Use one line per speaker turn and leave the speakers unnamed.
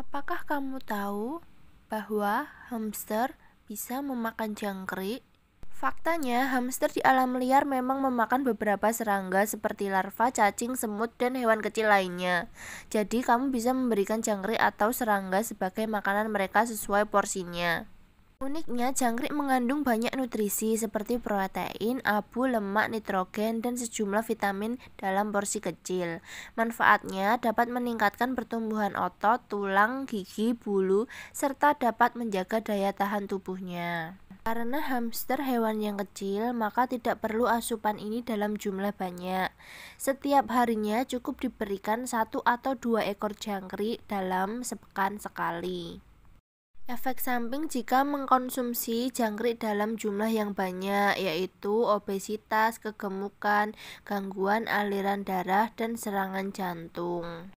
Apakah kamu tahu bahwa hamster bisa memakan jangkrik? Faktanya, hamster di alam liar memang memakan beberapa serangga seperti larva, cacing, semut, dan hewan kecil lainnya. Jadi, kamu bisa memberikan jangkrik atau serangga sebagai makanan mereka sesuai porsinya. Uniknya, jangkrik mengandung banyak nutrisi seperti protein, abu, lemak, nitrogen, dan sejumlah vitamin dalam porsi kecil. Manfaatnya dapat meningkatkan pertumbuhan otot, tulang, gigi, bulu, serta dapat menjaga daya tahan tubuhnya. Karena hamster hewan yang kecil, maka tidak perlu asupan ini dalam jumlah banyak. Setiap harinya cukup diberikan satu atau dua ekor jangkrik dalam sepekan sekali. Efek samping jika mengkonsumsi jangkrik dalam jumlah yang banyak yaitu obesitas, kegemukan, gangguan aliran darah dan serangan jantung.